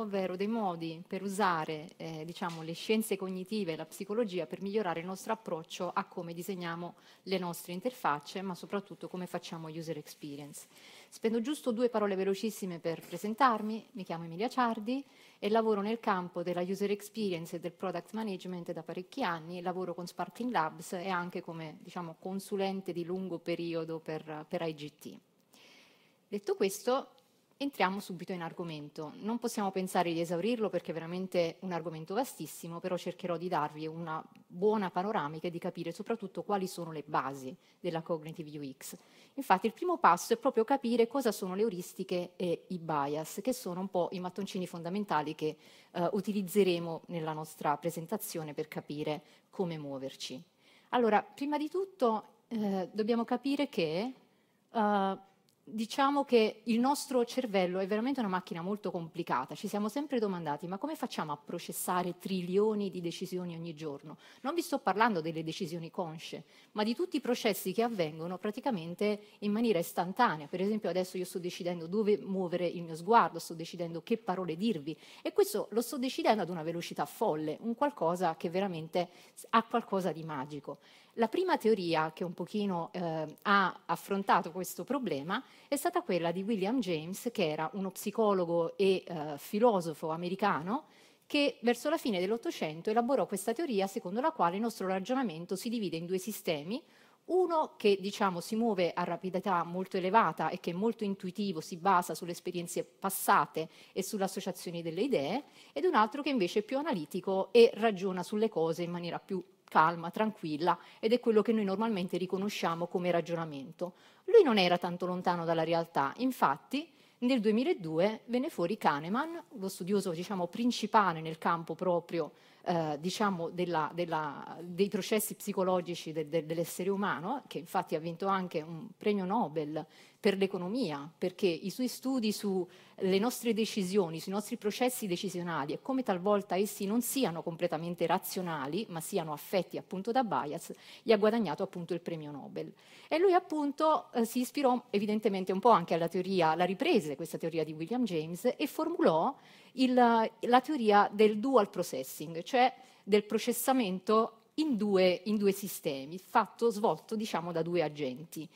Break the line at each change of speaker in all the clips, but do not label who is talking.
ovvero dei modi per usare eh, diciamo, le scienze cognitive e la psicologia per migliorare il nostro approccio a come disegniamo le nostre interfacce, ma soprattutto come facciamo user experience. Spendo giusto due parole velocissime per presentarmi, mi chiamo Emilia Ciardi e lavoro nel campo della user experience e del product management da parecchi anni, lavoro con Sparkling Labs e anche come diciamo, consulente di lungo periodo per, per IGT. Detto questo, Entriamo subito in argomento. Non possiamo pensare di esaurirlo perché è veramente un argomento vastissimo, però cercherò di darvi una buona panoramica e di capire soprattutto quali sono le basi della cognitive UX. Infatti il primo passo è proprio capire cosa sono le euristiche e i bias, che sono un po' i mattoncini fondamentali che eh, utilizzeremo nella nostra presentazione per capire come muoverci. Allora, prima di tutto eh, dobbiamo capire che eh, diciamo che il nostro cervello è veramente una macchina molto complicata, ci siamo sempre domandati ma come facciamo a processare trilioni di decisioni ogni giorno? Non vi sto parlando delle decisioni consce, ma di tutti i processi che avvengono praticamente in maniera istantanea, per esempio adesso io sto decidendo dove muovere il mio sguardo, sto decidendo che parole dirvi e questo lo sto decidendo ad una velocità folle, un qualcosa che veramente ha qualcosa di magico. La prima teoria che un pochino eh, ha affrontato questo problema è stata quella di William James, che era uno psicologo e eh, filosofo americano, che verso la fine dell'Ottocento elaborò questa teoria secondo la quale il nostro ragionamento si divide in due sistemi, uno che diciamo, si muove a rapidità molto elevata e che è molto intuitivo, si basa sulle esperienze passate e sull'associazione delle idee, ed un altro che invece è più analitico e ragiona sulle cose in maniera più calma, tranquilla ed è quello che noi normalmente riconosciamo come ragionamento. Lui non era tanto lontano dalla realtà, infatti nel 2002 venne fuori Kahneman, lo studioso diciamo, principale nel campo proprio eh, diciamo, della, della, dei processi psicologici de, de, dell'essere umano, che infatti ha vinto anche un premio Nobel per l'economia, perché i suoi studi sulle nostre decisioni, sui nostri processi decisionali e come talvolta essi non siano completamente razionali, ma siano affetti appunto da bias, gli ha guadagnato appunto il premio Nobel. E lui appunto eh, si ispirò evidentemente un po' anche alla teoria, la riprese questa teoria di William James e formulò il, la teoria del dual processing, cioè del processamento in due, in due sistemi, fatto, svolto diciamo da due agenti.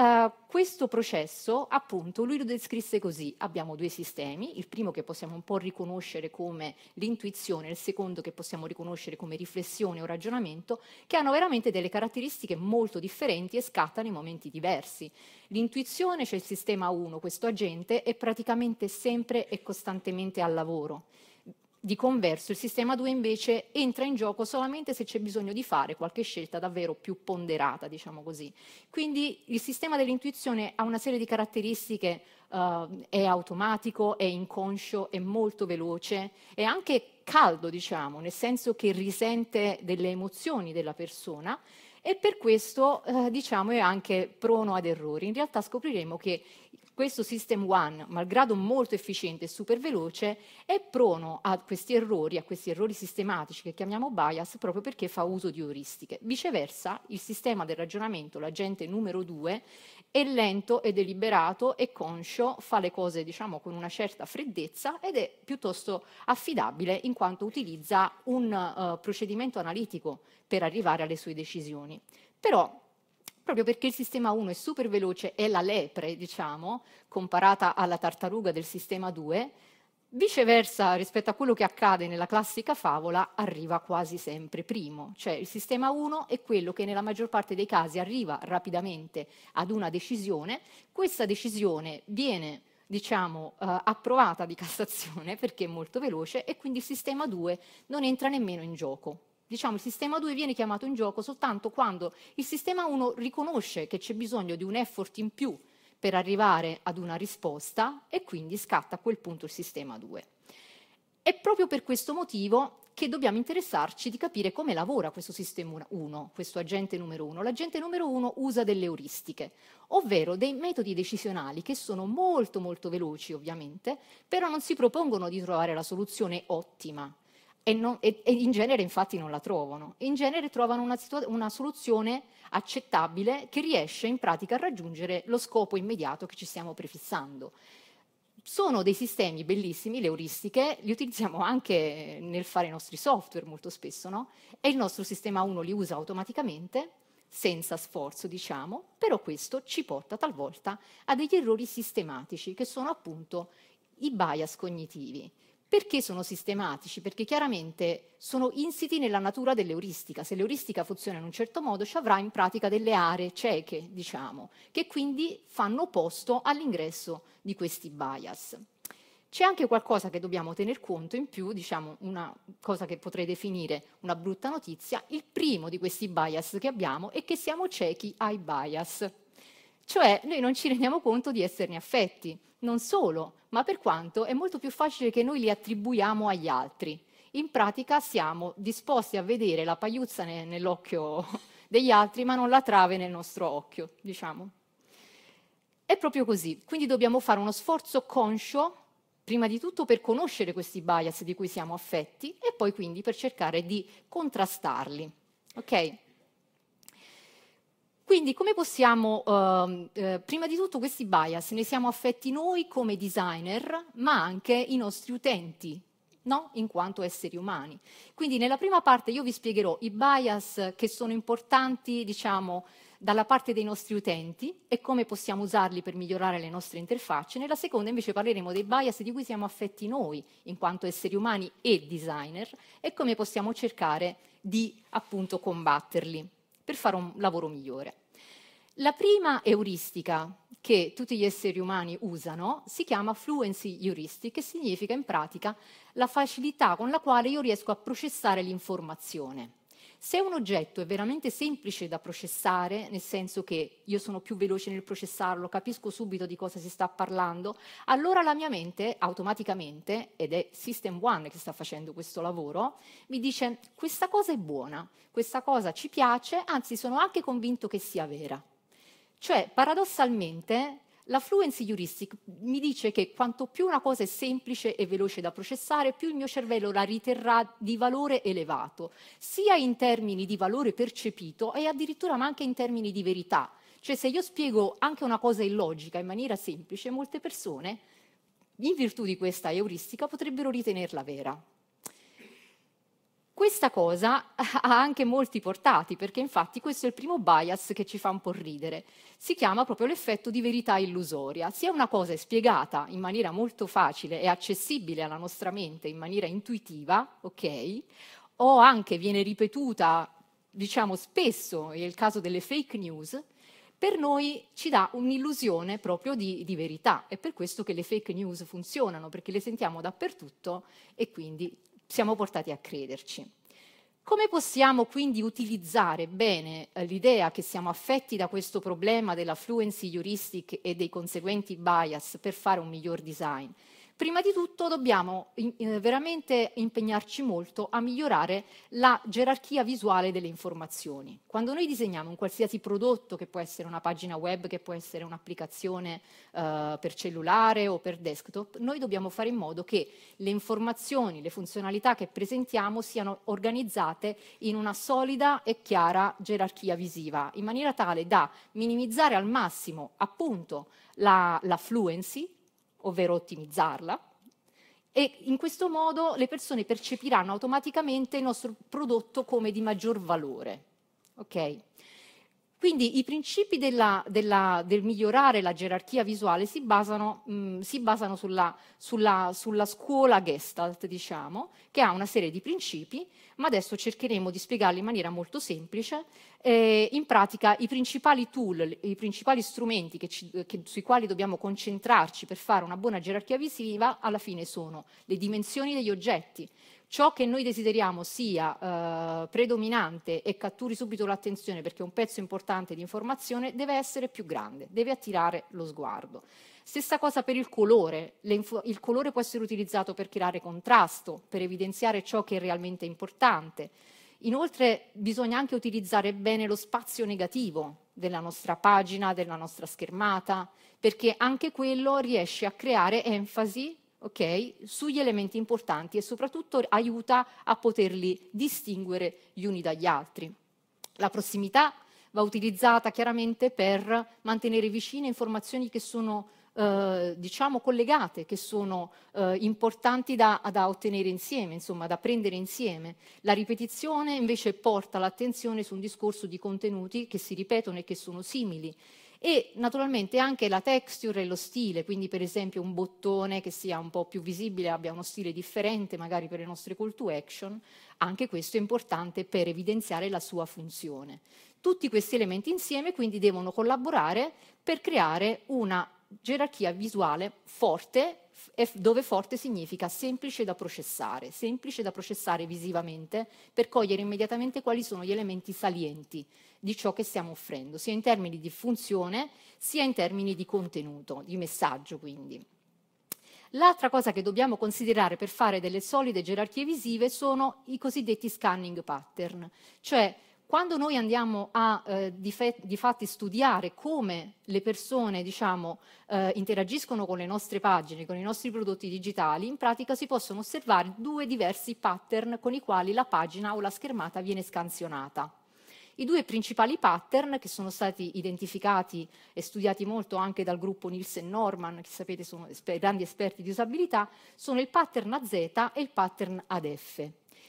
Eh, questo processo, appunto, lui lo descrisse così. Abbiamo due sistemi, il primo che possiamo un po' riconoscere come l'intuizione, il secondo che possiamo riconoscere come riflessione o ragionamento, che hanno veramente delle caratteristiche molto differenti e scattano in momenti diversi. L'intuizione, c'è cioè il sistema 1, questo agente, è praticamente sempre e costantemente al lavoro di converso, il sistema 2 invece entra in gioco solamente se c'è bisogno di fare qualche scelta davvero più ponderata, diciamo così. Quindi il sistema dell'intuizione ha una serie di caratteristiche, uh, è automatico, è inconscio, è molto veloce, è anche caldo, diciamo, nel senso che risente delle emozioni della persona e per questo eh, diciamo, è anche prono ad errori. In realtà scopriremo che questo System One, malgrado molto efficiente e super veloce, è prono a questi errori, a questi errori sistematici che chiamiamo bias, proprio perché fa uso di euristiche. Viceversa, il sistema del ragionamento, l'agente numero due, è lento è deliberato, è conscio, fa le cose diciamo con una certa freddezza ed è piuttosto affidabile in quanto utilizza un uh, procedimento analitico per arrivare alle sue decisioni. Però proprio perché il sistema 1 è super veloce, è la lepre, diciamo, comparata alla tartaruga del sistema 2, Viceversa, rispetto a quello che accade nella classica favola, arriva quasi sempre primo, cioè il sistema 1 è quello che nella maggior parte dei casi arriva rapidamente ad una decisione, questa decisione viene diciamo, eh, approvata di Cassazione perché è molto veloce e quindi il sistema 2 non entra nemmeno in gioco diciamo, il sistema 2 viene chiamato in gioco soltanto quando il sistema 1 riconosce che c'è bisogno di un effort in più per arrivare ad una risposta e quindi scatta a quel punto il sistema 2. È proprio per questo motivo che dobbiamo interessarci di capire come lavora questo sistema 1, questo agente numero 1. L'agente numero 1 usa delle euristiche, ovvero dei metodi decisionali che sono molto molto veloci ovviamente, però non si propongono di trovare la soluzione ottima e, non, e, e, in genere infatti non la trovano. In genere trovano una, una, soluzione accettabile che riesce in pratica a raggiungere lo scopo immediato che ci stiamo prefissando. Sono dei sistemi bellissimi, le euristiche, li utilizziamo anche nel fare i nostri software molto spesso, no? E il nostro sistema 1 li usa automaticamente, senza sforzo diciamo, però questo ci porta talvolta a degli errori sistematici che sono appunto i bias cognitivi perché sono sistematici? Perché chiaramente sono insiti nella natura dell'euristica. Se l'euristica funziona in un certo modo, ci avrà in pratica delle aree cieche, diciamo, che quindi fanno opposto all'ingresso di questi bias. C'è anche qualcosa che dobbiamo tener conto in più, diciamo una cosa che potrei definire una brutta notizia, il primo di questi bias che abbiamo è che siamo ciechi ai bias. Cioè noi non ci rendiamo conto di esserne affetti, non solo, ma per quanto è molto più facile che noi li attribuiamo agli altri. In pratica siamo disposti a vedere la pagliuzza ne- nell'occhio degli altri, ma non la trave nel nostro occhio, diciamo. È proprio così, quindi dobbiamo fare uno sforzo conscio, prima di tutto per conoscere questi bias di cui siamo affetti e poi quindi per cercare di contrastarli. Okay? Quindi come possiamo, ehm, eh, prima di tutto questi bias ne siamo affetti noi come designer, ma anche i nostri utenti, no? in quanto esseri umani. Quindi nella prima parte io vi spiegherò i bias che sono importanti, diciamo, dalla parte dei nostri utenti e come possiamo usarli per migliorare le nostre interfacce. Nella seconda invece parleremo dei bias di cui siamo affetti noi in quanto esseri umani e designer e come possiamo cercare di appunto combatterli per fare un lavoro migliore. La prima euristica che tutti gli esseri umani usano si chiama fluency heuristic, che significa in pratica la facilità con la quale io riesco a processare l'informazione. Se un oggetto è veramente semplice da processare, nel senso che io sono più veloce nel processarlo, capisco subito di cosa si sta parlando, allora la mia mente automaticamente, ed è System One che sta facendo questo lavoro, mi dice questa cosa è buona, questa cosa ci piace, anzi sono anche convinto che sia vera. Cioè, paradossalmente, la fluency heuristic mi dice che quanto più una cosa è semplice e veloce da processare, più il mio cervello la riterrà di valore elevato, sia in termini di valore percepito e addirittura ma anche in termini di verità. Cioè, se io spiego anche una cosa illogica in maniera semplice, molte persone, in virtù di questa heuristica, potrebbero ritenerla vera. Questa cosa ha anche molti portati, perché infatti questo è il primo bias che ci fa un po' ridere. Si chiama proprio l'effetto di verità illusoria. Se una cosa è spiegata in maniera molto facile e accessibile alla nostra mente, in maniera intuitiva, ok, o anche viene ripetuta, diciamo spesso, è il caso delle fake news, per noi ci dà un'illusione proprio di, di verità. È per questo che le fake news funzionano, perché le sentiamo dappertutto e quindi siamo portati a crederci. Come possiamo quindi utilizzare bene eh, l'idea che siamo affetti da questo problema della fluency heuristic e dei conseguenti bias per fare un miglior design? prima di tutto dobbiamo eh, veramente impegnarci molto a migliorare la gerarchia visuale delle informazioni. Quando noi disegniamo un qualsiasi prodotto, che può essere una pagina web, che può essere un'applicazione eh, per cellulare o per desktop, noi dobbiamo fare in modo che le informazioni, le funzionalità che presentiamo siano organizzate in una solida e chiara gerarchia visiva, in maniera tale da minimizzare al massimo appunto la, la fluency, ovvero ottimizzarla, e in questo modo le persone percepiranno automaticamente il nostro prodotto come di maggior valore. Okay? Quindi i principi della, della, del migliorare la gerarchia visuale si basano, mh, mm, si basano sulla, sulla, sulla, scuola Gestalt, diciamo, che ha una serie di principi, ma adesso cercheremo di spiegarli in maniera molto semplice. Eh, in pratica i principali tool, i principali strumenti che ci, che, sui quali dobbiamo concentrarci per fare una buona gerarchia visiva alla fine sono le dimensioni degli oggetti, ciò che noi desideriamo sia eh, predominante e catturi subito l'attenzione perché è un pezzo importante di informazione deve essere più grande, deve attirare lo sguardo. Stessa cosa per il colore, il colore può essere utilizzato per creare contrasto, per evidenziare ciò che è realmente importante. Inoltre bisogna anche utilizzare bene lo spazio negativo della nostra pagina, della nostra schermata, perché anche quello riesce a creare enfasi okay, sugli elementi importanti e soprattutto aiuta a poterli distinguere gli uni dagli altri. La prossimità va utilizzata chiaramente per mantenere vicine informazioni che sono eh, diciamo collegate, che sono eh, importanti da, da, ottenere insieme, insomma da prendere insieme. La ripetizione invece porta l'attenzione su un discorso di contenuti che si ripetono e che sono simili e naturalmente anche la texture e lo stile, quindi per esempio un bottone che sia un po' più visibile, abbia uno stile differente magari per le nostre call to action, anche questo è importante per evidenziare la sua funzione. Tutti questi elementi insieme quindi devono collaborare per creare una gerarchia visuale forte, dove forte significa semplice da processare, semplice da processare visivamente per cogliere immediatamente quali sono gli elementi salienti di ciò che stiamo offrendo, sia in termini di funzione, sia in termini di contenuto, di messaggio quindi. L'altra cosa che dobbiamo considerare per fare delle solide gerarchie visive sono i cosiddetti scanning pattern, cioè quando noi andiamo a eh, di, di fatti studiare come le persone diciamo, eh, interagiscono con le nostre pagine, con i nostri prodotti digitali, in pratica si possono osservare due diversi pattern con i quali la pagina o la schermata viene scansionata. I due principali pattern che sono stati identificati e studiati molto anche dal gruppo Nielsen Norman, che sapete sono esper grandi esperti di usabilità, sono il pattern AZ e il pattern ADF.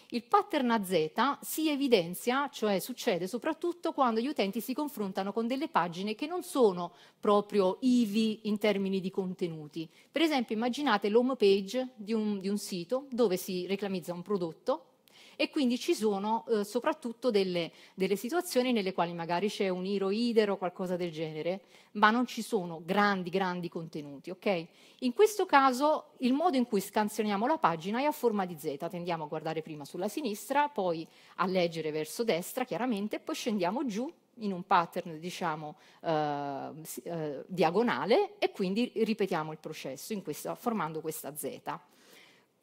Il pattern AZ si evidenzia, cioè succede soprattutto quando gli utenti si confrontano con delle pagine che non sono proprio IVI in termini di contenuti. Per esempio immaginate l'home page di un, di un sito dove si reclamizza un prodotto e quindi ci sono eh, soprattutto delle, delle, situazioni nelle quali magari c'è un iroidero o qualcosa del genere, ma non ci sono grandi, grandi contenuti. Okay? In questo caso il modo in cui scansioniamo la pagina è a forma di Z, tendiamo a guardare prima sulla sinistra, poi a leggere verso destra chiaramente, poi scendiamo giù in un pattern diciamo eh, eh, diagonale e quindi ripetiamo il processo questa, formando questa Z.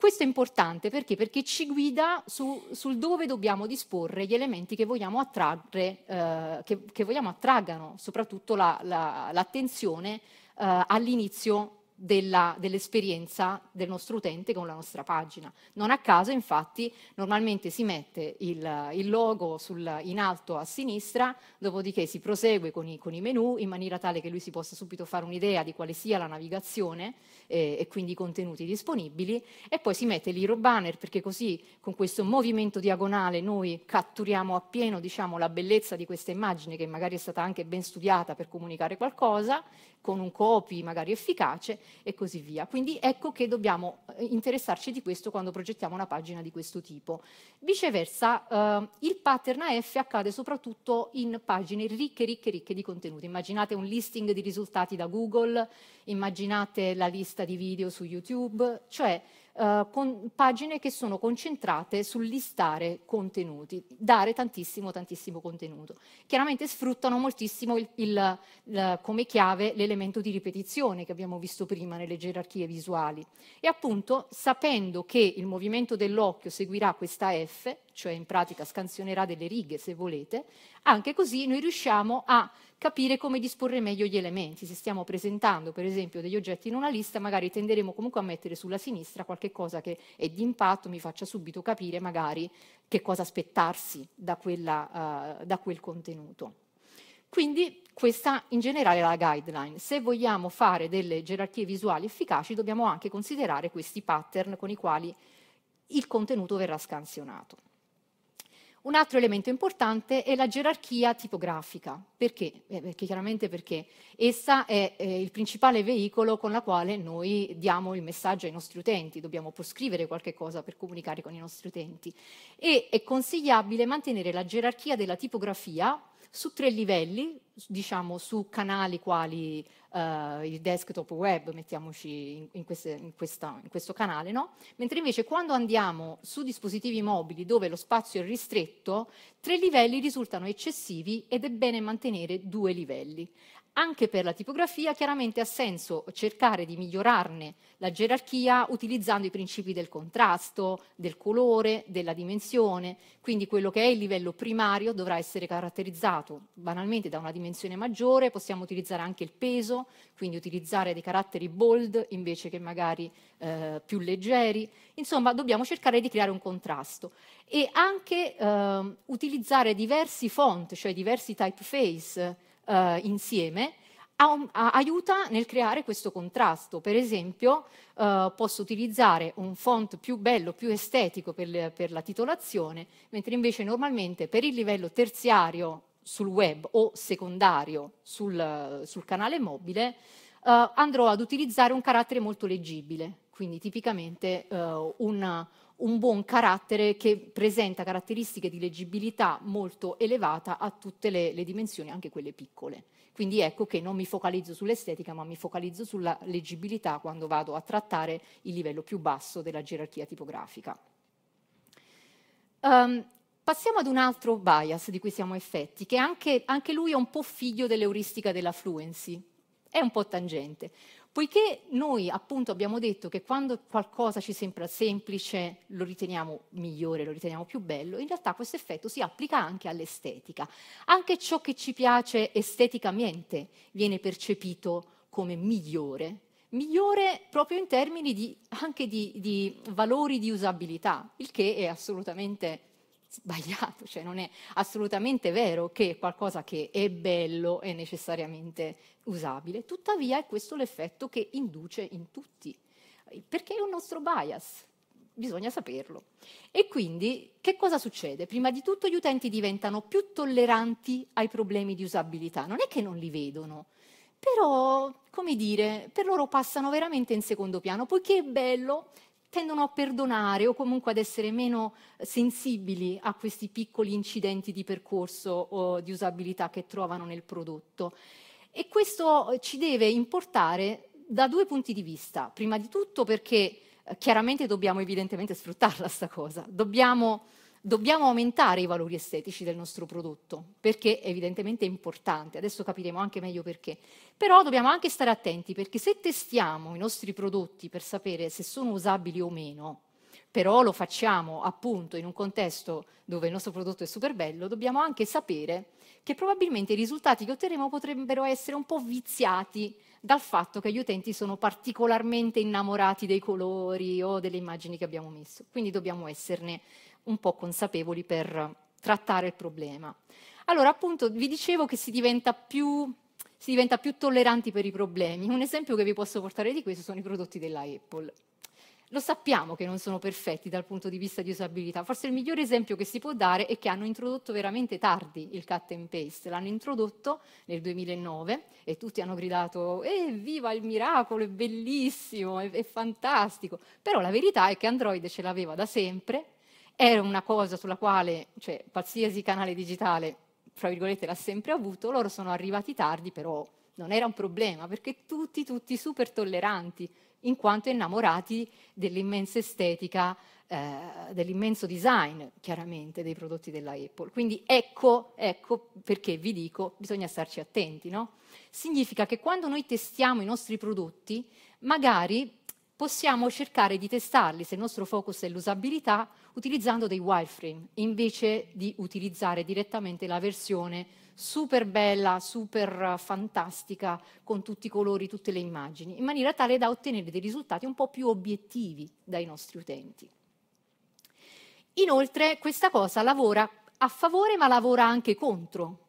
Questo è importante perché? perché ci guida su, sul dove dobbiamo disporre gli elementi che vogliamo attrarre, eh, che, che vogliamo attraggano soprattutto l'attenzione la, la, eh, all'inizio della, dell'esperienza del nostro utente con la nostra pagina. Non a caso, infatti, normalmente si mette il, il logo sul, in alto a sinistra, dopodiché si prosegue con i, con i, menu in maniera tale che lui si possa subito fare un'idea di quale sia la navigazione eh, e quindi i contenuti disponibili, e poi si mette l'hero banner perché così con questo movimento diagonale noi catturiamo appieno diciamo, la bellezza di questa immagine che magari è stata anche ben studiata per comunicare qualcosa, con un copy magari efficace e così via. Quindi ecco che dobbiamo eh, interessarci di questo quando progettiamo una pagina di questo tipo. Viceversa, eh, il pattern AF accade soprattutto in pagine ricche, ricche, ricche di contenuti. Immaginate un listing di risultati da Google, immaginate la lista di video su YouTube, cioè eh, con pagine che sono concentrate sul listare contenuti, dare tantissimo, tantissimo contenuto. Chiaramente sfruttano moltissimo il, il, il, come chiave l'elemento di ripetizione che abbiamo visto prima nelle gerarchie visuali. E appunto, sapendo che il movimento dell'occhio seguirà questa F, cioè in pratica scansionerà delle righe se volete, anche così noi riusciamo a capire come disporre meglio gli elementi. Se stiamo presentando per esempio degli oggetti in una lista, magari tenderemo comunque a mettere sulla sinistra qualche cosa che è di impatto, mi faccia subito capire magari che cosa aspettarsi da, quella, uh, da quel contenuto. Quindi questa in generale è la guideline. Se vogliamo fare delle gerarchie visuali efficaci dobbiamo anche considerare questi pattern con i quali il contenuto verrà scansionato. Un altro elemento importante è la gerarchia tipografica. Perché? Eh, perché chiaramente perché essa è eh, il principale veicolo con la quale noi diamo il messaggio ai nostri utenti, dobbiamo prescrivere qualche cosa per comunicare con i nostri utenti. E è consigliabile mantenere la gerarchia della tipografia su tre livelli, diciamo su canali quali uh, il desktop web, mettiamoci in, in, queste, in, questa, in questo canale, no? mentre invece quando andiamo su dispositivi mobili dove lo spazio è ristretto, tre livelli risultano eccessivi ed è bene mantenere due livelli. Anche per la tipografia chiaramente ha senso cercare di migliorarne la gerarchia utilizzando i principi del contrasto, del colore, della dimensione, quindi quello che è il livello primario dovrà essere caratterizzato banalmente da una dimensione maggiore, possiamo utilizzare anche il peso, quindi utilizzare dei caratteri bold invece che magari eh, più leggeri, insomma dobbiamo cercare di creare un contrasto e anche eh, utilizzare diversi font, cioè diversi typeface eh, insieme a, a, aiuta nel creare questo contrasto. Per esempio, eh, posso utilizzare un font più bello, più estetico per, per la titolazione, mentre invece normalmente per il livello terziario sul web o secondario sul, sul canale mobile uh, andrò ad utilizzare un carattere molto leggibile, quindi tipicamente uh, eh, una, un buon carattere che presenta caratteristiche di leggibilità molto elevata a tutte le, le dimensioni, anche quelle piccole. Quindi ecco che non mi focalizzo sull'estetica, ma mi focalizzo sulla leggibilità quando vado a trattare il livello più basso della gerarchia tipografica. Um, passiamo ad un altro bias di cui siamo effetti, che anche, anche lui è un po' figlio dell'euristica della fluency, è un po' tangente. Poiché noi appunto abbiamo detto che quando qualcosa ci sembra semplice lo riteniamo migliore, lo riteniamo più bello, in realtà questo effetto si applica anche all'estetica. Anche ciò che ci piace esteticamente viene percepito come migliore, migliore proprio in termini di, anche di, di valori di usabilità, il che è assolutamente sbagliato, cioè non è assolutamente vero che qualcosa che è bello è necessariamente usabile, tuttavia è questo l'effetto che induce in tutti, perché è un nostro bias, bisogna saperlo. E quindi che cosa succede? Prima di tutto gli utenti diventano più tolleranti ai problemi di usabilità, non è che non li vedono, però, come dire, per loro passano veramente in secondo piano, poiché è bello, tendono a perdonare o comunque ad essere meno eh, sensibili a questi piccoli incidenti di percorso o di usabilità che trovano nel prodotto. E questo eh, ci deve importare da due punti di vista. Prima di tutto perché eh, chiaramente dobbiamo evidentemente sfruttarla sta cosa, dobbiamo dobbiamo aumentare i valori estetici del nostro prodotto, perché evidentemente è importante, adesso capiremo anche meglio perché, però dobbiamo anche stare attenti perché se testiamo i nostri prodotti per sapere se sono usabili o meno, però lo facciamo appunto in un contesto dove il nostro prodotto è super bello, dobbiamo anche sapere che probabilmente i risultati che otterremo potrebbero essere un po' viziati dal fatto che gli utenti sono particolarmente innamorati dei colori o delle immagini che abbiamo messo. Quindi dobbiamo esserne un po' consapevoli per trattare il problema. Allora, appunto, vi dicevo che si diventa più, si diventa più tolleranti per i problemi. Un esempio che vi posso portare di questo sono i prodotti della Apple. Lo sappiamo che non sono perfetti dal punto di vista di usabilità, forse il migliore esempio che si può dare è che hanno introdotto veramente tardi il cut and paste, l'hanno introdotto nel 2009 e tutti hanno gridato evviva eh, il miracolo, è bellissimo, è, è fantastico, però la verità è che Android ce l'aveva da sempre, era una cosa sulla quale cioè, qualsiasi canale digitale, fra virgolette, l'ha sempre avuto, loro sono arrivati tardi, però non era un problema, perché tutti, tutti super tolleranti in quanto innamorati dell'immensa estetica, eh, dell'immenso design chiaramente dei prodotti della Apple. Quindi ecco, ecco perché vi dico, bisogna starci attenti, no? Significa che quando noi testiamo i nostri prodotti, magari possiamo cercare di testarli, se il nostro focus è l'usabilità, utilizzando dei wireframe, invece di utilizzare direttamente la versione super bella, super fantastica, con tutti i colori, tutte le immagini, in maniera tale da ottenere dei risultati un po' più obiettivi dai nostri utenti. Inoltre questa cosa lavora a favore ma lavora anche contro.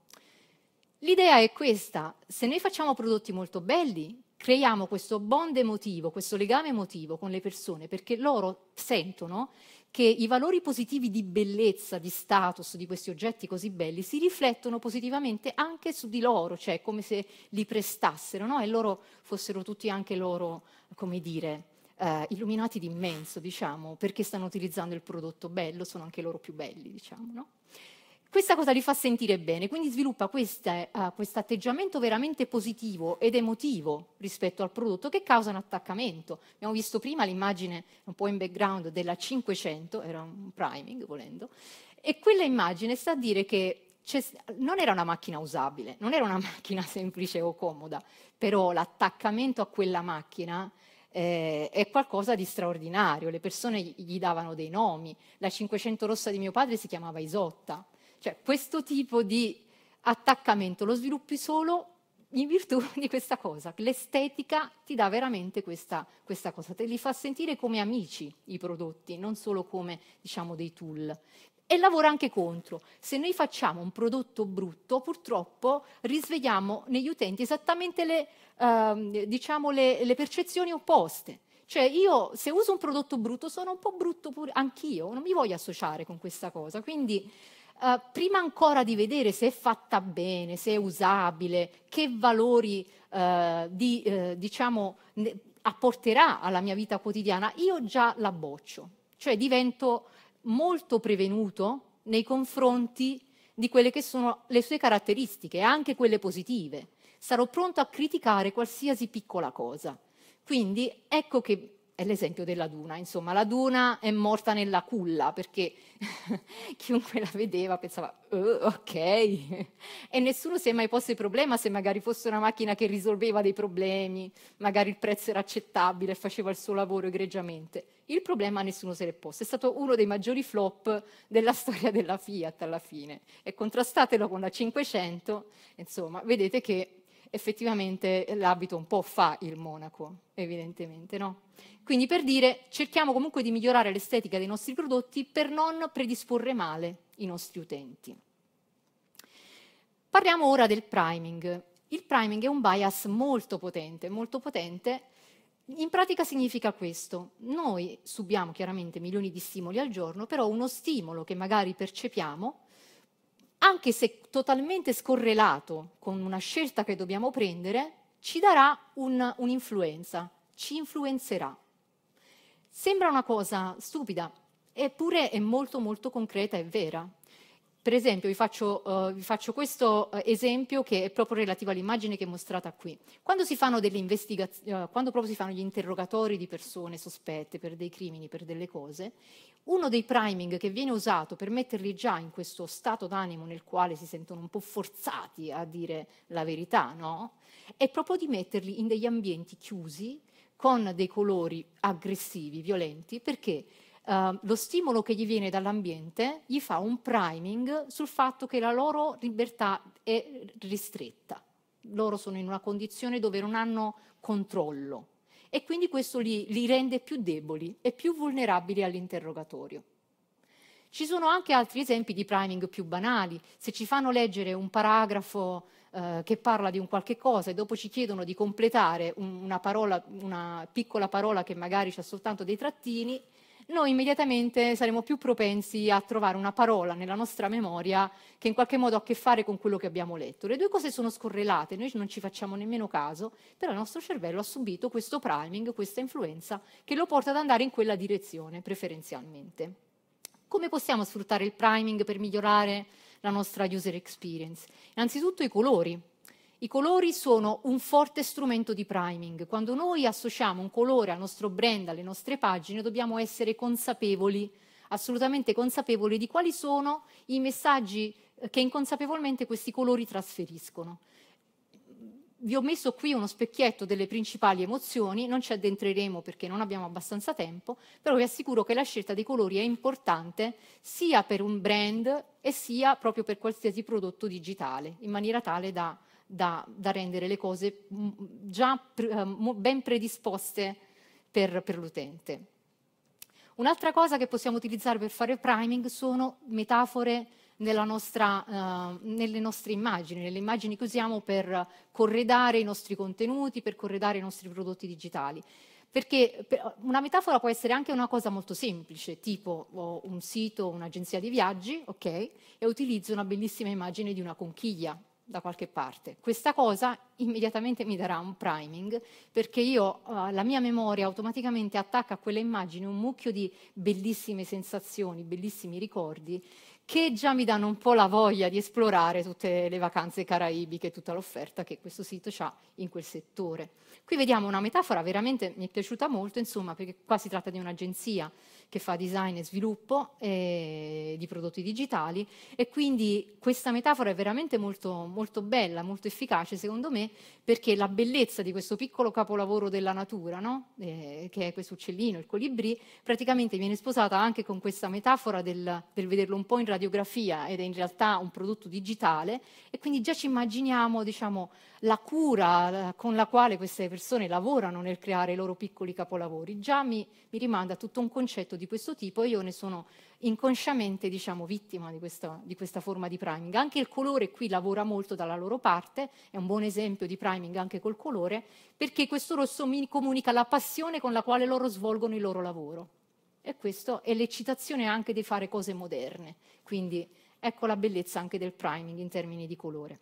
L'idea è questa, se noi facciamo prodotti molto belli, creiamo questo bond emotivo, questo legame emotivo con le persone perché loro sentono che i valori positivi di bellezza, di status di questi oggetti così belli si riflettono positivamente anche su di loro, cioè come se li prestassero no? e loro fossero tutti anche loro, come dire, eh, illuminati d'immenso, diciamo, perché stanno utilizzando il prodotto bello, sono anche loro più belli, diciamo, no? Questa cosa li fa sentire bene, quindi sviluppa eh, questo uh, atteggiamento veramente positivo ed emotivo rispetto al prodotto che causa un attaccamento. Abbiamo visto prima l'immagine un po' in background della 500, era un priming volendo, e quella immagine sta a dire che non era una macchina usabile, non era una macchina semplice o comoda, però l'attaccamento a quella macchina eh, è qualcosa di straordinario. Le persone gli davano dei nomi. La 500 rossa di mio padre si chiamava Isotta. Cioè questo tipo di attaccamento lo sviluppi solo in virtù di questa cosa. L'estetica ti dà veramente questa, questa cosa, te li fa sentire come amici i prodotti, non solo come diciamo, dei tool. E lavora anche contro. Se noi facciamo un prodotto brutto, purtroppo risvegliamo negli utenti esattamente le, eh, diciamo le, le percezioni opposte. Cioè io se uso un prodotto brutto sono un po' brutto pure anch'io, non mi voglio associare con questa cosa. Quindi eh, prima ancora di vedere se è fatta bene, se è usabile, che valori eh, di, eh, diciamo, apporterà alla mia vita quotidiana, io già la boccio, cioè divento molto prevenuto nei confronti di quelle che sono le sue caratteristiche, anche quelle positive. Sarò pronto a criticare qualsiasi piccola cosa. Quindi ecco che è l'esempio della duna. Insomma, la duna è morta nella culla perché chiunque la vedeva pensava, oh, ok, e nessuno si è mai posto il problema se magari fosse una macchina che risolveva dei problemi, magari il prezzo era accettabile e faceva il suo lavoro egregiamente. Il problema nessuno se l'è posto, è stato uno dei maggiori flop della storia della Fiat alla fine. E contrastatelo con la 500, insomma, vedete che effettivamente l'abito un po' fa il monaco, evidentemente, no? Quindi per dire, cerchiamo comunque di migliorare l'estetica dei nostri prodotti per non predisporre male i nostri utenti. Parliamo ora del priming. Il priming è un bias molto potente, molto potente. In pratica significa questo. Noi subiamo chiaramente milioni di stimoli al giorno, però uno stimolo che magari percepiamo anche se totalmente scorrelato con una scelta che dobbiamo prendere, ci darà un, un'influenza, ci influenzerà. Sembra una cosa stupida, eppure è molto molto concreta e vera. Per esempio, vi faccio, uh, vi faccio, questo eh, esempio che è proprio relativo all'immagine che è mostrata qui. Quando, si fanno, uh, quando si fanno gli interrogatori di persone sospette per dei crimini, per delle cose, uno dei priming che viene usato per metterli già in questo stato d'animo nel quale si sentono un po' forzati a dire la verità, no? È proprio di metterli in degli ambienti chiusi, con dei colori aggressivi, violenti, perché eh, lo stimolo che gli viene dall'ambiente gli fa un priming sul fatto che la loro libertà è ristretta. Loro sono in una condizione dove non hanno controllo e quindi questo li, li rende più deboli e più vulnerabili all'interrogatorio. Ci sono anche altri esempi di priming più banali. Se ci fanno leggere un paragrafo eh, che parla di un qualche cosa e dopo ci chiedono di completare un, una, parola, una piccola parola che magari ha soltanto dei trattini, noi immediatamente saremo più propensi a trovare una parola nella nostra memoria che in qualche modo ha a che fare con quello che abbiamo letto. Le due cose sono scorrelate, noi non ci facciamo nemmeno caso, però il nostro cervello ha subito questo priming, questa influenza che lo porta ad andare in quella direzione preferenzialmente. Come possiamo sfruttare il priming per migliorare la nostra user experience? Innanzitutto i colori, i colori sono un forte strumento di priming. Quando noi associamo un colore al nostro brand, alle nostre pagine, dobbiamo essere consapevoli, assolutamente consapevoli di quali sono i messaggi eh, che inconsapevolmente questi colori trasferiscono. Vi ho messo qui uno specchietto delle principali emozioni, non ci addentreremo perché non abbiamo abbastanza tempo, però vi assicuro che la scelta dei colori è importante sia per un brand e sia proprio per qualsiasi prodotto digitale, in maniera tale da da, da rendere le cose mm, già eh, ben predisposte per, per l'utente. Un'altra cosa che possiamo utilizzare per fare priming sono metafore nostra, eh, nelle nostre immagini, nelle immagini che usiamo per corredare i nostri contenuti, per corredare i nostri prodotti digitali. Perché una metafora può essere anche una cosa molto semplice, tipo ho un sito, un'agenzia di viaggi, ok, e utilizzo una bellissima immagine di una conchiglia, da qualche parte. Questa cosa immediatamente mi darà un priming perché io, eh, la mia memoria automaticamente attacca a quelle immagini un mucchio di bellissime sensazioni, bellissimi ricordi che già mi danno un po' la voglia di esplorare tutte le vacanze caraibiche, tutta l'offerta che questo sito ha in quel settore. Qui vediamo una metafora veramente mi è piaciuta molto, insomma, perché qua si tratta di un'agenzia che fa design e sviluppo eh, di prodotti digitali e quindi questa metafora è veramente molto, molto bella, molto efficace secondo me perché la bellezza di questo piccolo capolavoro della natura, no? eh, che è questo uccellino, il colibrì, praticamente viene sposata anche con questa metafora del, del vederlo un po' in radiografia ed è in realtà un prodotto digitale e quindi già ci immaginiamo diciamo, la cura con la quale queste persone lavorano nel creare i loro piccoli capolavori, già mi, mi rimanda a tutto un concetto di questo tipo e io ne sono inconsciamente diciamo, vittima di questa, di questa, forma di priming. Anche il colore qui lavora molto dalla loro parte, è un buon esempio di priming anche col colore, perché questo rosso mi comunica la passione con la quale loro svolgono il loro lavoro. E questo è l'eccitazione anche di fare cose moderne. Quindi ecco la bellezza anche del priming in termini di colore.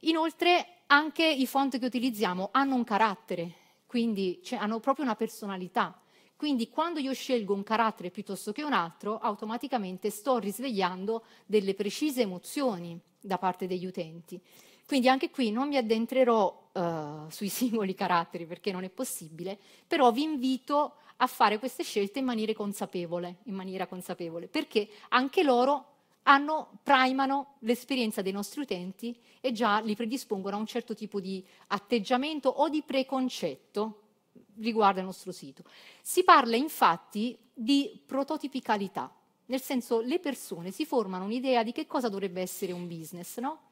Inoltre anche i font che utilizziamo hanno un carattere, quindi hanno proprio una personalità quindi quando io scelgo un carattere piuttosto che un altro, automaticamente sto risvegliando delle precise emozioni da parte degli utenti. Quindi anche qui non mi addentrerò uh, sui singoli caratteri perché non è possibile, però vi invito a fare queste scelte in maniera consapevole, in maniera consapevole perché anche loro hanno, primano l'esperienza dei nostri utenti e già li predispongono a un certo tipo di atteggiamento o di preconcetto riguarda il nostro sito. Si parla infatti di prototipicalità, nel senso le persone si formano un'idea di che cosa dovrebbe essere un business, no?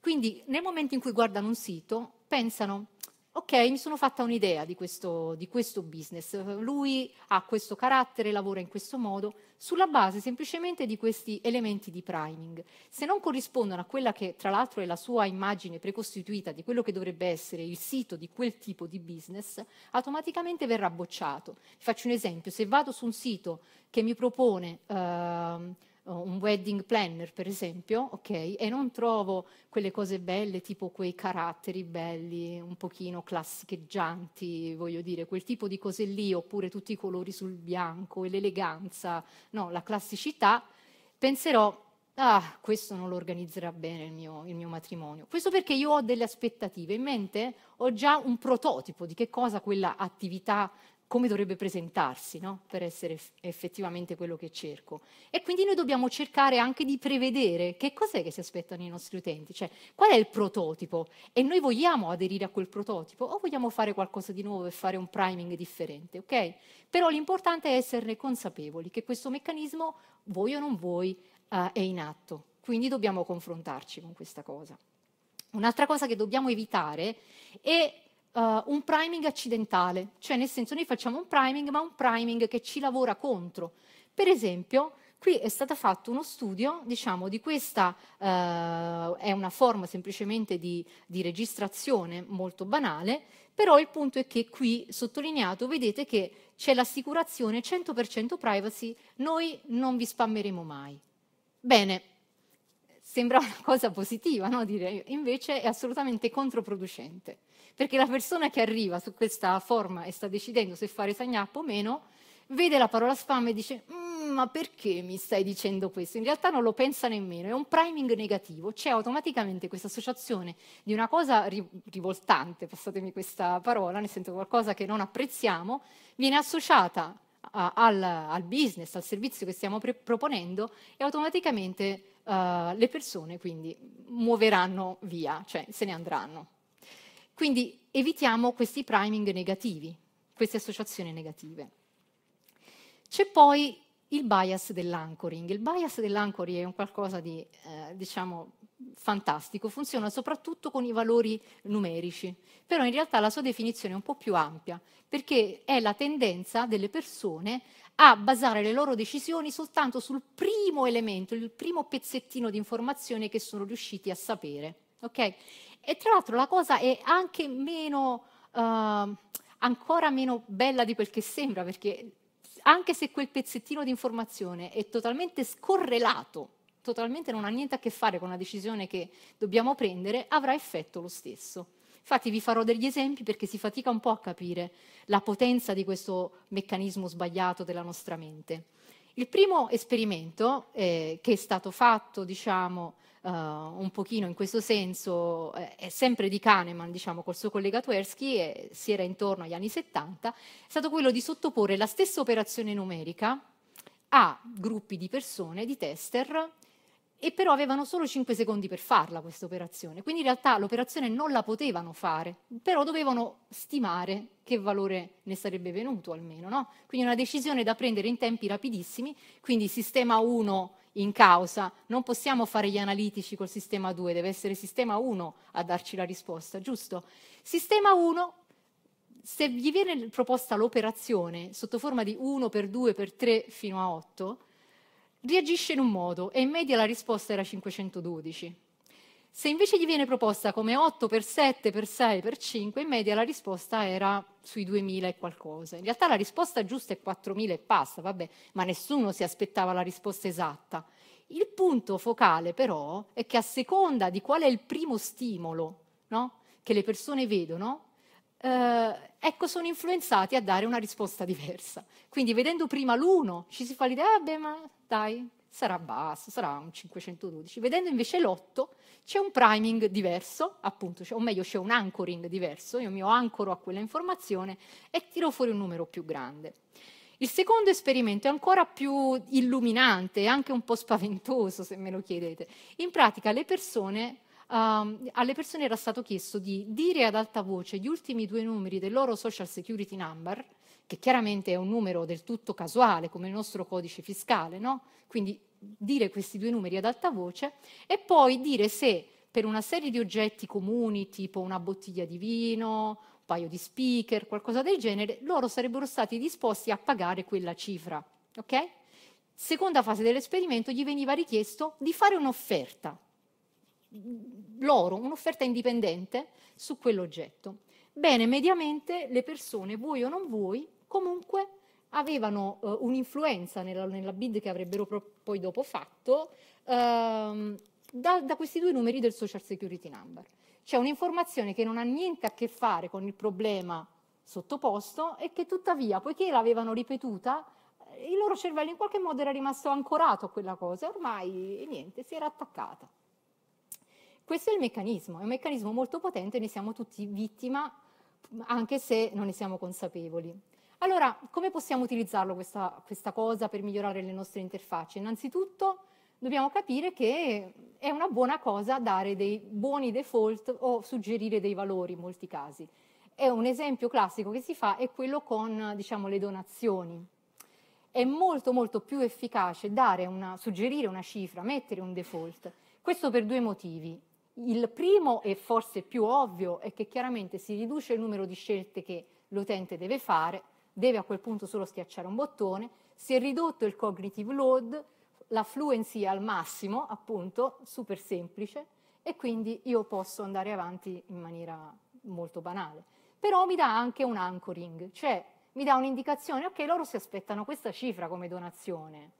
Quindi nel momento in cui guardano un sito pensano ok, mi sono fatta un'idea di questo, di questo business, lui ha questo carattere, lavora in questo modo, sulla base semplicemente di questi elementi di priming. Se non corrispondono a quella che tra l'altro è la sua immagine precostituita di quello che dovrebbe essere il sito di quel tipo di business, automaticamente verrà bocciato. faccio un esempio, se vado su un sito che mi propone... Uh, un wedding planner, per esempio, okay, e non trovo quelle cose belle, tipo quei caratteri belli, un pochino classicheggianti, voglio dire, quel tipo di cose lì, oppure tutti i colori sul bianco e l'eleganza, no, la classicità, penserò, ah, questo non lo organizzerà bene il mio, il mio matrimonio. Questo perché io ho delle aspettative in mente, ho già un prototipo di che cosa quella attività come dovrebbe presentarsi no? per essere effettivamente quello che cerco. E quindi noi dobbiamo cercare anche di prevedere che cos'è che si aspettano i nostri utenti, cioè qual è il prototipo e noi vogliamo aderire a quel prototipo o vogliamo fare qualcosa di nuovo e fare un priming differente, ok? Però l'importante è esserne consapevoli che questo meccanismo, voi o non voi, uh, è in atto. Quindi dobbiamo confrontarci con questa cosa. Un'altra cosa che dobbiamo evitare è uh, un priming accidentale, cioè nel senso noi facciamo un priming ma un priming che ci lavora contro. Per esempio, Qui è stato fatto uno studio, diciamo, di questa, eh, è una forma semplicemente di, di, registrazione molto banale, però il punto è che qui, sottolineato, vedete che c'è l'assicurazione 100% privacy, noi non vi spammeremo mai. Bene, sembra una cosa positiva, no? Dire, invece è assolutamente controproducente, perché la persona che arriva su questa forma e sta decidendo se fare sagnappo o meno, vede la parola spam e dice mm, ma perché mi stai dicendo questo? In realtà non lo pensa nemmeno, è un priming negativo, c'è automaticamente questa associazione di una cosa rivoltante, passatemi questa parola, nel senso qualcosa che non apprezziamo, viene associata a, al, al, business, al servizio che stiamo pre- proponendo e automaticamente uh, le persone quindi muoveranno via, cioè se ne andranno. Quindi evitiamo questi priming negativi, queste associazioni negative. C'è poi il bias dell'anchoring. Il bias dell'anchoring è un qualcosa di, eh, diciamo, fantastico, funziona soprattutto con i valori numerici, però in realtà la sua definizione è un po' più ampia, perché è la tendenza delle persone a basare le loro decisioni soltanto sul primo elemento, il primo pezzettino di informazione che sono riusciti a sapere. Okay? E tra l'altro la cosa è anche meno, uh, ancora meno bella di quel che sembra, perché anche se quel pezzettino di informazione è totalmente scorrelato, totalmente non ha niente a che fare con la decisione che dobbiamo prendere, avrà effetto lo stesso. Infatti vi farò degli esempi perché si fatica un po' a capire la potenza di questo meccanismo sbagliato della nostra mente. Il primo esperimento eh, che è stato fatto, diciamo, eh, un pochino in questo senso, eh, è sempre di Kahneman, diciamo, col suo collega Tversky, e si era intorno agli anni 70, è stato quello di sottoporre la stessa operazione numerica a gruppi di persone, di tester, e però avevano solo 5 secondi per farla questa operazione, quindi in realtà l'operazione non la potevano fare, però dovevano stimare che valore ne sarebbe venuto almeno, no? Quindi una decisione da prendere in tempi rapidissimi, quindi sistema 1 in causa, non possiamo fare gli analitici col sistema 2, deve essere sistema 1 a darci la risposta, giusto? Sistema 1 se gli viene proposta l'operazione sotto forma di 1 per 2 per 3 fino a 8, reagisce in un modo e in media la risposta era 512. Se invece gli viene proposta come 8 per 7 per 6 per 5, in media la risposta era sui 2000 e qualcosa. In realtà la risposta giusta è 4000 e passa, vabbè, ma nessuno si aspettava la risposta esatta. Il punto focale però è che a seconda di qual è il primo stimolo no, che le persone vedono, eh, ecco sono influenzati a dare una risposta diversa. Quindi vedendo prima l'uno ci si fa l'idea, vabbè, ah, ma dai, sarà basso, sarà un 512. Vedendo invece l'8 c'è un priming diverso, appunto, cioè, o meglio c'è un anchoring diverso, io mi ancoro a quella informazione e tiro fuori un numero più grande. Il secondo esperimento è ancora più illuminante anche un po' spaventoso, se me lo chiedete. In pratica le persone um, alle persone era stato chiesto di dire ad alta voce gli ultimi due numeri del loro social security number, che chiaramente è un numero del tutto casuale come il nostro codice fiscale, no? quindi dire questi due numeri ad alta voce e poi dire se per una serie di oggetti comuni, tipo una bottiglia di vino, un paio di speaker, qualcosa del genere, loro sarebbero stati disposti a pagare quella cifra. Okay? Seconda fase dell'esperimento gli veniva richiesto di fare un'offerta loro un'offerta indipendente su quell'oggetto. Bene, mediamente le persone, voi o non voi, comunque avevano eh, un'influenza nella, nella, bid che avrebbero poi dopo fatto ehm, da, da, questi due numeri del Social Security Number. C'è un'informazione che non ha niente a che fare con il problema sottoposto e che tuttavia, poiché l'avevano ripetuta, eh, il loro cervello in qualche modo era rimasto ancorato a quella cosa, ormai niente, si era attaccata. Questo è il meccanismo, è un meccanismo molto potente, ne siamo tutti vittima, anche se non ne siamo consapevoli. Allora, come possiamo utilizzarlo questa, questa cosa per migliorare le nostre interfacce? Innanzitutto dobbiamo capire che è una buona cosa dare dei buoni default o suggerire dei valori in molti casi. È un esempio classico che si fa è quello con diciamo, le donazioni è molto molto più efficace dare una, suggerire una cifra, mettere un default. Questo per due motivi. Il primo e forse più ovvio è che chiaramente si riduce il numero di scelte che l'utente deve fare, deve a quel punto solo schiacciare un bottone, si è ridotto il cognitive load, la fluency al massimo, appunto, super semplice, e quindi io posso andare avanti in maniera molto banale. Però mi dà anche un anchoring, cioè mi dà un'indicazione, ok, loro si aspettano questa cifra come donazione,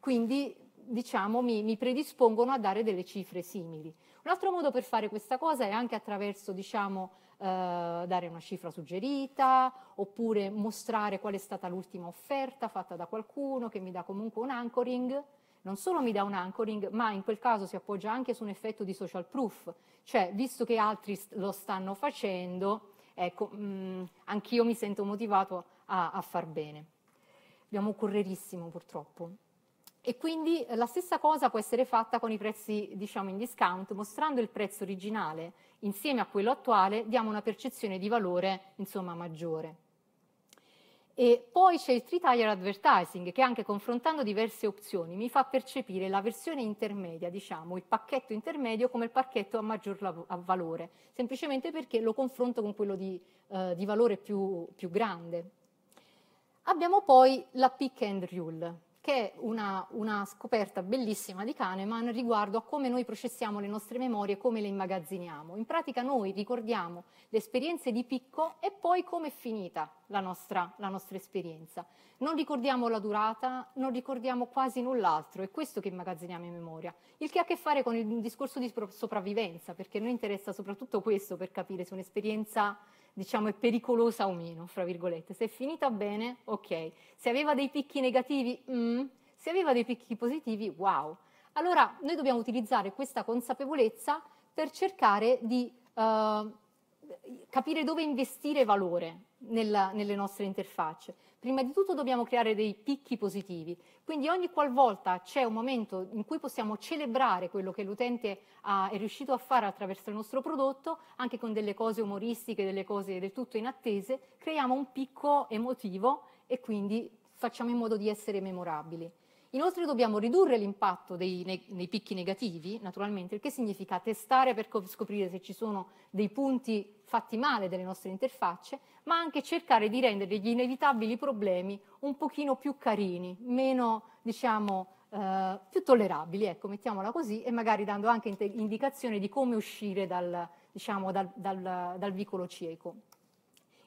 quindi diciamo mi, mi predispongono a dare delle cifre simili. Un altro modo per fare questa cosa è anche attraverso, diciamo, eh, dare una cifra suggerita oppure mostrare qual è stata l'ultima offerta fatta da qualcuno che mi dà comunque un anchoring. Non solo mi dà un anchoring, ma in quel caso si appoggia anche su un effetto di social proof, cioè visto che altri lo stanno facendo, ecco, mh, mm, anch'io mi sento motivato a, a far bene. Abbiamo un correrissimo purtroppo. E quindi eh, la stessa cosa può essere fatta con i prezzi diciamo, in discount, mostrando il prezzo originale insieme a quello attuale diamo una percezione di valore insomma, maggiore. E poi c'è il three-tier advertising che anche confrontando diverse opzioni mi fa percepire la versione intermedia, diciamo il pacchetto intermedio come il pacchetto a maggior valore, semplicemente perché lo confronto con quello di, eh, di valore più, più grande. Abbiamo poi la pick and rule, che è una, una scoperta bellissima di Kahneman riguardo a come noi processiamo le nostre memorie, come le immagazziniamo. In pratica noi ricordiamo le esperienze di picco e poi come è finita la nostra, la nostra esperienza. Non ricordiamo la durata, non ricordiamo quasi null'altro, è questo che immagazziniamo in memoria, il che ha a che fare con il discorso di sopravvivenza, perché a noi interessa soprattutto questo per capire se un'esperienza diciamo, è pericolosa o meno, fra virgolette. Se è finita bene, ok. Se aveva dei picchi negativi, mm. se aveva dei picchi positivi, wow. Allora noi dobbiamo utilizzare questa consapevolezza per cercare di uh, capire dove investire valore nella, nelle nostre interfacce. Prima di tutto dobbiamo creare dei picchi positivi, quindi ogni qualvolta c'è un momento in cui possiamo celebrare quello che l'utente è riuscito a fare attraverso il nostro prodotto, anche con delle cose umoristiche, delle cose del tutto inattese, creiamo un picco emotivo e quindi facciamo in modo di essere memorabili. Inoltre dobbiamo ridurre l'impatto nei, nei, picchi negativi, naturalmente, il che significa testare per scoprire se ci sono dei punti fatti male delle nostre interfacce, ma anche cercare di rendere gli inevitabili problemi un pochino più carini, meno, diciamo, eh, più tollerabili, ecco, mettiamola così, e magari dando anche indicazioni di come uscire dal, diciamo, dal, dal, dal vicolo cieco.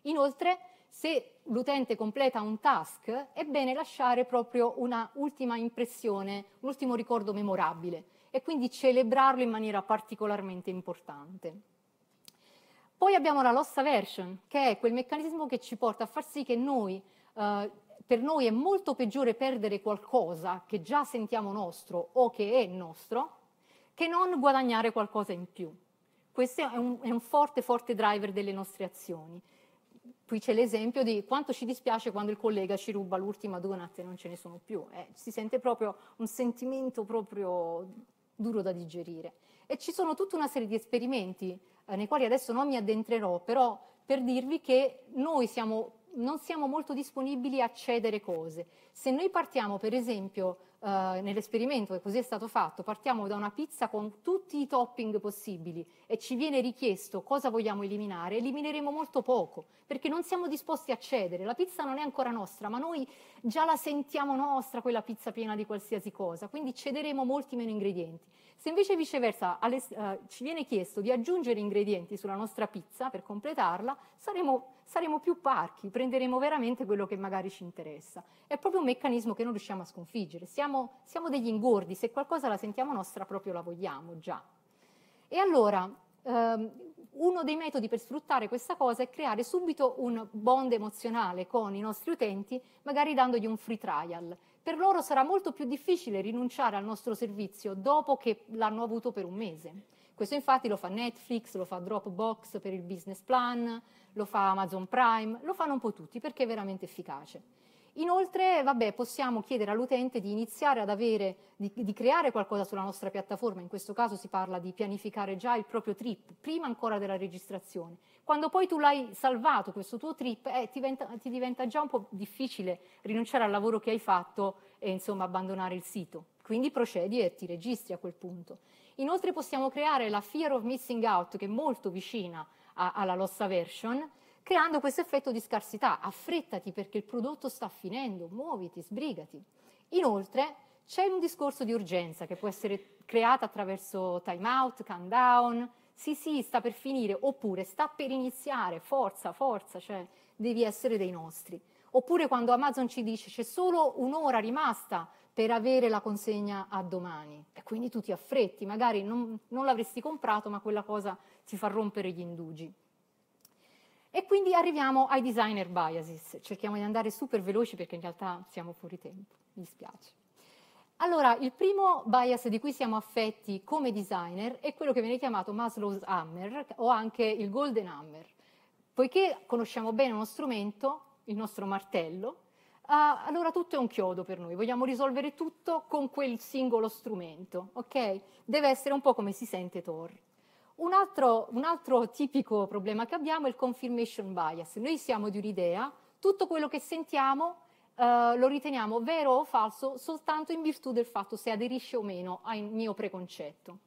Inoltre, se l'utente completa un task, è bene lasciare proprio una ultima impressione, un ultimo ricordo memorabile e quindi celebrarlo in maniera particolarmente importante. Poi abbiamo la loss aversion, che è quel meccanismo che ci porta a far sì che noi, eh, per noi è molto peggiore perdere qualcosa che già sentiamo nostro o che è nostro, che non guadagnare qualcosa in più. Questo è un, è un forte, forte driver delle nostre azioni qui c'è l'esempio di quanto ci dispiace quando il collega ci ruba l'ultima donut e non ce ne sono più. Eh, si sente proprio un sentimento proprio duro da digerire. E ci sono tutta una serie di esperimenti eh, nei quali adesso non mi addentrerò, però per dirvi che noi siamo, non siamo molto disponibili a cedere cose. Se noi partiamo, per esempio, eh, nell'esperimento che così è stato fatto, partiamo da una pizza con tutti i topping possibili e ci viene richiesto cosa vogliamo eliminare, elimineremo molto poco perché non siamo disposti a cedere. La pizza non è ancora nostra, ma noi già la sentiamo nostra quella pizza piena di qualsiasi cosa, quindi cederemo molti meno ingredienti. Se invece viceversa alle, eh, ci viene chiesto di aggiungere ingredienti sulla nostra pizza per completarla, saremo, saremo più parchi, prenderemo veramente quello che magari ci interessa. È proprio un meccanismo che non riusciamo a sconfiggere. Siamo sentiamo, siamo degli ingordi, se qualcosa la sentiamo nostra proprio la vogliamo già. E allora ehm, uno dei metodi per sfruttare questa cosa è creare subito un bond emozionale con i nostri utenti, magari dandogli un free trial. Per loro sarà molto più difficile rinunciare al nostro servizio dopo che l'hanno avuto per un mese. Questo infatti lo fa Netflix, lo fa Dropbox per il business plan, lo fa Amazon Prime, lo fanno un po' tutti perché è veramente efficace. Inoltre, vabbè, possiamo chiedere all'utente di iniziare ad avere, di, di, creare qualcosa sulla nostra piattaforma, in questo caso si parla di pianificare già il proprio trip, prima ancora della registrazione. Quando poi tu l'hai salvato, questo tuo trip, eh, ti, diventa, ti, diventa, già un po' difficile rinunciare al lavoro che hai fatto e insomma abbandonare il sito. Quindi procedi e ti registri a quel punto. Inoltre possiamo creare la fear of missing out, che è molto vicina a, alla loss Version, creando questo effetto di scarsità. Affrettati perché il prodotto sta finendo, muoviti, sbrigati. Inoltre c'è un discorso di urgenza che può essere creata attraverso time out, timeout, down, sì sì sta per finire, oppure sta per iniziare, forza, forza, cioè devi essere dei nostri. Oppure quando Amazon ci dice c'è solo un'ora rimasta per avere la consegna a domani e quindi tu ti affretti, magari non, non l'avresti comprato ma quella cosa ti fa rompere gli indugi. E quindi arriviamo ai designer biases, cerchiamo di andare super veloci perché in realtà siamo fuori tempo, mi dispiace. Allora, il primo bias di cui siamo affetti come designer è quello che viene chiamato Maslow's Hammer o anche il Golden Hammer. Poiché conosciamo bene uno strumento, il nostro martello, Uh, allora tutto è un chiodo per noi, vogliamo risolvere tutto con quel singolo strumento, ok? Deve essere un po' come si sente Thor. Un altro, un altro tipico problema che abbiamo è il confirmation bias. Noi siamo di un'idea, tutto quello che sentiamo Uh, lo riteniamo vero o falso soltanto in virtù del fatto se aderisce o meno al mio preconcetto.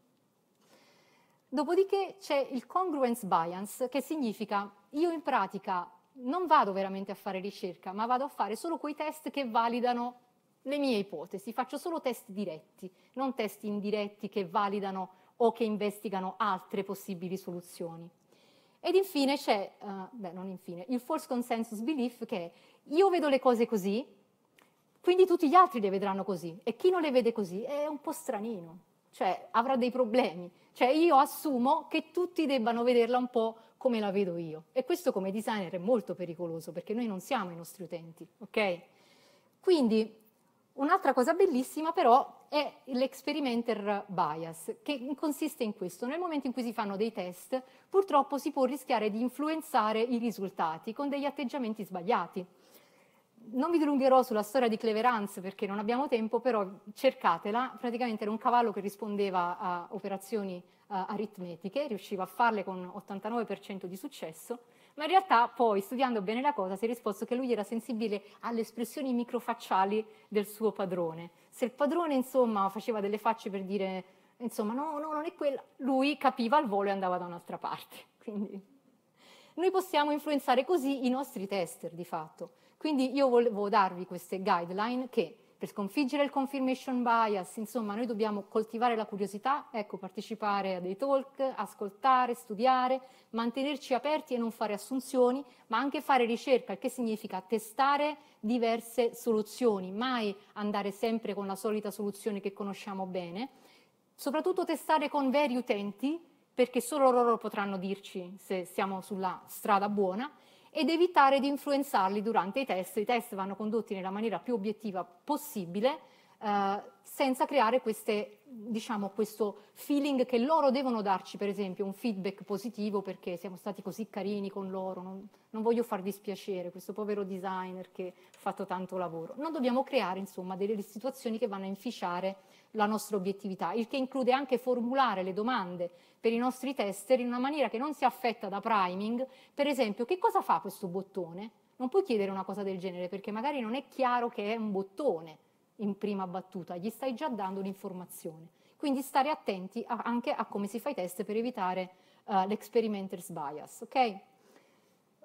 Dopodiché c'è il congruence bias, che significa io in pratica non vado veramente a fare ricerca, ma vado a fare solo quei test che validano le mie ipotesi, faccio solo test diretti, non test indiretti che validano o che investigano altre possibili soluzioni. Ed infine c'è, uh, beh non infine, il false consensus belief che è io vedo le cose così, quindi tutti gli altri le vedranno così e chi non le vede così è un po' stranino, cioè avrà dei problemi, cioè io assumo che tutti debbano vederla un po' come la vedo io e questo come designer è molto pericoloso perché noi non siamo i nostri utenti, ok? Quindi un'altra cosa bellissima però è l'experimenter bias, che consiste in questo. Nel momento in cui si fanno dei test, purtroppo si può rischiare di influenzare i risultati con degli atteggiamenti sbagliati. Non vi dilungherò sulla storia di Cleverance perché non abbiamo tempo, però cercatela. Praticamente era un cavallo che rispondeva a operazioni uh, aritmetiche, riusciva a farle con 89% di successo ma in realtà poi studiando bene la cosa si è risposto che lui era sensibile alle espressioni microfacciali del suo padrone. Se il padrone insomma faceva delle facce per dire insomma no, no, non è quella, lui capiva al volo e andava da un'altra parte. Quindi noi possiamo influenzare così i nostri tester di fatto. Quindi io volevo darvi queste guideline che per sconfiggere il confirmation bias, insomma noi dobbiamo coltivare la curiosità, ecco, partecipare a dei talk, ascoltare, studiare, mantenerci aperti e non fare assunzioni, ma anche fare ricerca, il che significa testare diverse soluzioni, mai andare sempre con la solita soluzione che conosciamo bene, soprattutto testare con veri utenti, perché solo loro potranno dirci se siamo sulla strada buona ed evitare di influenzarli durante i test. I test vanno condotti nella maniera più obiettiva possibile eh, senza creare queste, diciamo, questo feeling che loro devono darci, per esempio, un feedback positivo perché siamo stati così carini con loro, non, non voglio far dispiacere questo povero designer che ha fatto tanto lavoro. Non dobbiamo creare, insomma, delle situazioni che vanno a inficiare la nostra obiettività, il che include anche formulare le domande per i nostri tester in una maniera che non sia affetta da priming. Per esempio, che cosa fa questo bottone? Non puoi chiedere una cosa del genere perché magari non è chiaro che è un bottone in prima battuta, gli stai già dando un'informazione. Quindi stare attenti a, anche a come si fa i test per evitare uh, l'experimenter's bias. Okay?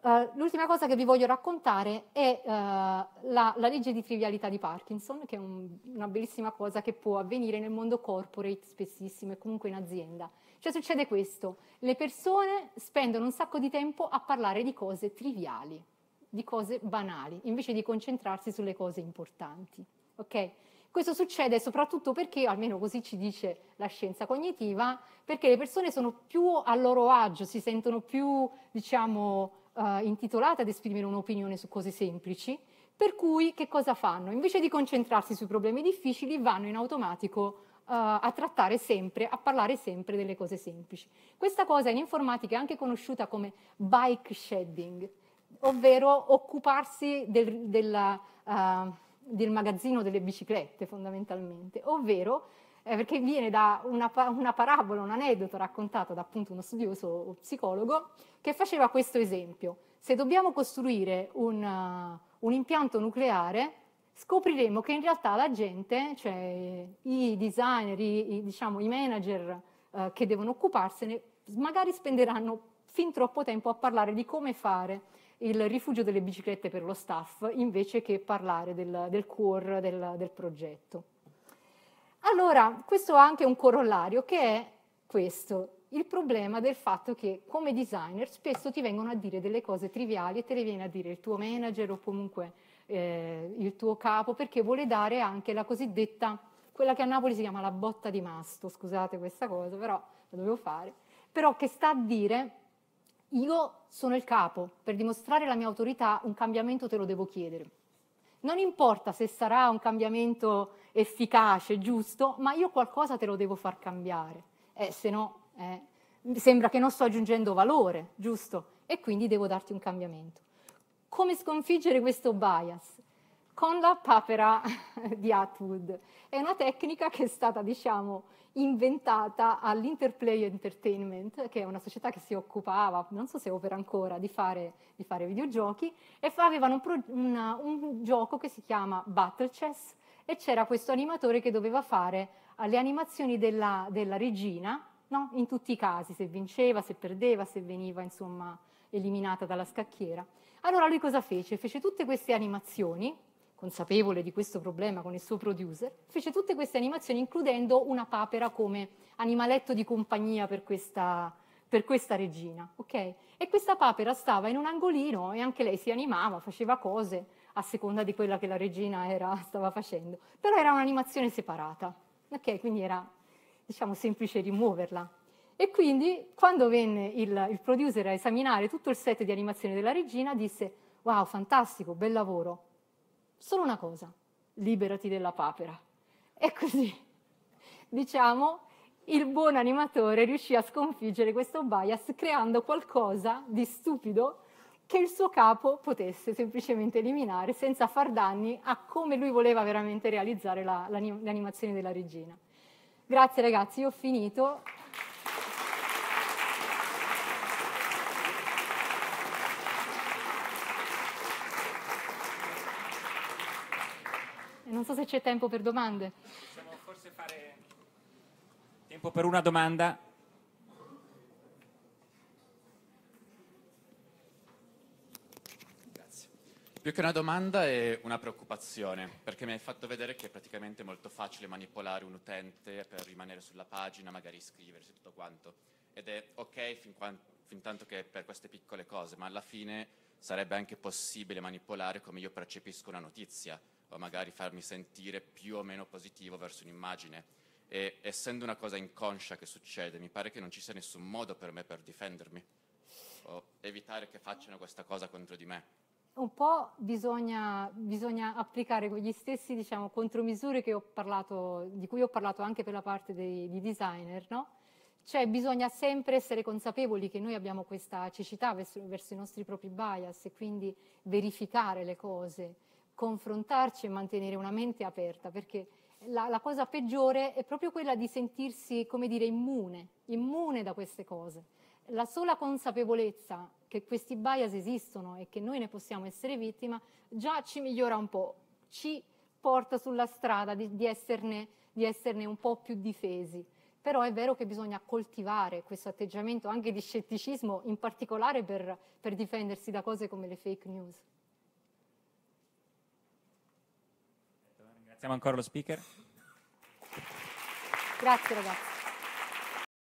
Uh, l'ultima cosa che vi voglio raccontare è uh, la, la, legge di trivialità di Parkinson, che è un, una bellissima cosa che può avvenire nel mondo corporate spessissimo e comunque in azienda. Cioè succede questo, le persone spendono un sacco di tempo a parlare di cose triviali, di cose banali, invece di concentrarsi sulle cose importanti. Ok? Questo succede soprattutto perché, almeno così ci dice la scienza cognitiva, perché le persone sono più a loro agio, si sentono più, diciamo, eh, intitolate ad esprimere un'opinione su cose semplici, per cui che cosa fanno? Invece di concentrarsi sui problemi difficili, vanno in automatico eh, a trattare sempre, a parlare sempre delle cose semplici. Questa cosa in informatica è anche conosciuta come bike shedding, ovvero occuparsi del, della... Uh, del magazzino delle biciclette fondamentalmente, ovvero eh, perché viene da una, una, parabola, un aneddoto raccontato da appunto uno studioso psicologo che faceva questo esempio. Se dobbiamo costruire un, uh, un impianto nucleare, scopriremo che in realtà la gente, cioè i designer, i, i, diciamo, i manager uh, che devono occuparsene, magari spenderanno fin troppo tempo a parlare di come fare il rifugio delle biciclette per lo staff invece che parlare del, del core del, del progetto. Allora, questo ha anche un corollario che è questo, il problema del fatto che come designer spesso ti vengono a dire delle cose triviali e te le viene a dire il tuo manager o comunque eh, il tuo capo perché vuole dare anche la cosiddetta, quella che a Napoli si chiama la botta di masto, scusate questa cosa, però la dovevo fare, però che sta a dire io sono il capo, per dimostrare la mia autorità un cambiamento te lo devo chiedere. Non importa se sarà un cambiamento efficace, giusto, ma io qualcosa te lo devo far cambiare, eh, se no eh, sembra che non sto aggiungendo valore, giusto? E quindi devo darti un cambiamento. Come sconfiggere questo bias? Con la papera di Atwood. È una tecnica che è stata, diciamo, inventata all'Interplay Entertainment, che è una società che si occupava, non so se opera ancora, di fare, di fare videogiochi, e avevano un, pro, una, un gioco che si chiama Battle Chess, e c'era questo animatore che doveva fare le animazioni della, della regina, no? in tutti i casi, se vinceva, se perdeva, se veniva insomma eliminata dalla scacchiera. Allora lui cosa fece? Fece tutte queste animazioni consapevole di questo problema con il suo producer, fece tutte queste animazioni includendo una papera come animaletto di compagnia per questa, per questa regina, ok? E questa papera stava in un angolino e anche lei si animava, faceva cose a seconda di quella che la regina era, stava facendo, però era un'animazione separata, ok? Quindi era, diciamo, semplice rimuoverla. E quindi quando venne il, il producer a esaminare tutto il set di animazione della regina disse wow, fantastico, bel lavoro, Solo una cosa, liberati della papera. E così, diciamo, il buon animatore riuscì a sconfiggere questo bias creando qualcosa di stupido che il suo capo potesse semplicemente eliminare senza far danni a come lui voleva veramente realizzare la, la, l'animazione della regina. Grazie ragazzi, ho finito. Non so se c'è tempo per domande. Possiamo forse fare tempo per una domanda. Grazie. Più che una domanda è una preoccupazione, perché mi hai fatto vedere che è praticamente molto facile manipolare un utente per rimanere sulla pagina, magari iscriversi e tutto quanto. Ed è ok fin, quanto, fin tanto che per queste piccole cose, ma alla fine sarebbe anche possibile manipolare come io percepisco una notizia o magari farmi sentire più o meno positivo verso un'immagine. E essendo una cosa inconscia che succede, mi pare che non ci sia nessun modo per me per difendermi o evitare che facciano questa cosa contro di me. Un po' bisogna, bisogna applicare quegli stessi diciamo, contromisure parlato, di cui ho parlato anche per la parte dei, di designer, no? Cioè bisogna sempre essere consapevoli che noi abbiamo questa cecità verso, verso i nostri propri bias e quindi verificare le cose confrontarci e mantenere una mente aperta, perché la, la, cosa peggiore è proprio quella di sentirsi, come dire, immune, immune da queste cose. La sola consapevolezza che questi bias esistono e che noi ne possiamo essere vittima già ci migliora un po', ci porta sulla strada di, di, esserne, di esserne un po' più difesi però è vero che bisogna coltivare questo atteggiamento anche di scetticismo, in particolare per, per difendersi da cose come le fake news. Ringraziamo ancora lo speaker. Grazie ragazzi.